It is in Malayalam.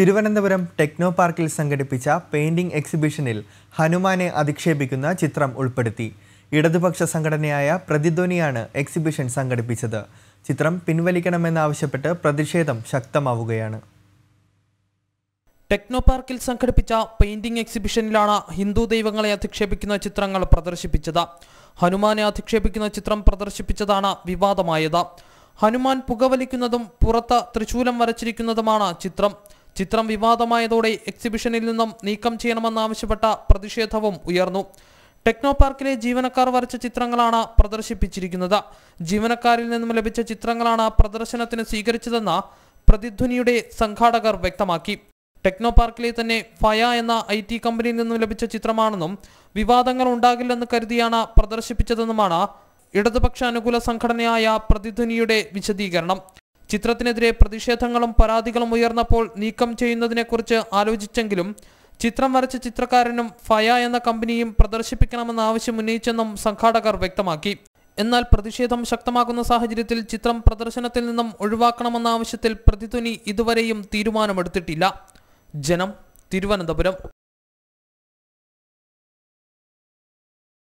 തിരുവനന്തപുരം ടെക്നോ പാർക്കിൽ സംഘടിപ്പിച്ച പെയിന്റിംഗ് എക്സിബിഷനിൽ ഹനുമാനെ അധിക്ഷേപിക്കുന്ന ചിത്രം ഉൾപ്പെടുത്തി ഇടതുപക്ഷ സംഘടനയായ പ്രതിധ്വനിയാണ് എക്സിബിഷൻ സംഘടിപ്പിച്ചത് ചിത്രം പിൻവലിക്കണമെന്നാവശ്യപ്പെട്ട് പ്രതിഷേധം ശക്തമാവുകയാണ് ടെക്നോ പാർക്കിൽ സംഘടിപ്പിച്ച പെയിന്റിംഗ് എക്സിബിഷനിലാണ് ഹിന്ദു ദൈവങ്ങളെ അധിക്ഷേപിക്കുന്ന ചിത്രങ്ങൾ പ്രദർശിപ്പിച്ചത് ഹനുമാനെ അധിക്ഷേപിക്കുന്ന ചിത്രം പ്രദർശിപ്പിച്ചതാണ് വിവാദമായത് ഹനുമാൻ പുകവലിക്കുന്നതും പുറത്ത് തൃശൂലം വരച്ചിരിക്കുന്നതുമാണ് ചിത്രം ചിത്രം വിവാദമായതോടെ എക്സിബിഷനിൽ നിന്നും നീക്കം ചെയ്യണമെന്നാവശ്യപ്പെട്ട പ്രതിഷേധവും ഉയർന്നു ടെക്നോ പാർക്കിലെ ജീവനക്കാർ വരച്ച ചിത്രങ്ങളാണ് പ്രദർശിപ്പിച്ചിരിക്കുന്നത് ജീവനക്കാരിൽ നിന്നും ലഭിച്ച ചിത്രങ്ങളാണ് പ്രദർശനത്തിന് സ്വീകരിച്ചതെന്ന് പ്രതിധ്വനിയുടെ സംഘാടകർ വ്യക്തമാക്കി ടെക്നോ പാർക്കിലെ തന്നെ ഫയ എന്ന ഐ ടി കമ്പനിയിൽ നിന്നും ലഭിച്ച ചിത്രമാണെന്നും വിവാദങ്ങൾ ഉണ്ടാകില്ലെന്ന് കരുതിയാണ് പ്രദർശിപ്പിച്ചതെന്നുമാണ് ഇടതുപക്ഷ അനുകൂല സംഘടനയായ പ്രതിധ്വനിയുടെ വിശദീകരണം ചിത്രത്തിനെതിരെ പ്രതിഷേധങ്ങളും പരാതികളും ഉയർന്നപ്പോൾ നീക്കം ചെയ്യുന്നതിനെക്കുറിച്ച് ആലോചിച്ചെങ്കിലും ചിത്രം വരച്ച ചിത്രകാരനും ഫയ എന്ന കമ്പനിയും പ്രദർശിപ്പിക്കണമെന്ന ആവശ്യം ഉന്നയിച്ചെന്നും സംഘാടകർ വ്യക്തമാക്കി എന്നാൽ പ്രതിഷേധം ശക്തമാകുന്ന സാഹചര്യത്തിൽ ചിത്രം പ്രദർശനത്തിൽ നിന്നും ഒഴിവാക്കണമെന്ന ആവശ്യത്തിൽ പ്രതിധ്വനി ഇതുവരെയും തീരുമാനമെടുത്തിട്ടില്ല ജനം തിരുവനന്തപുരം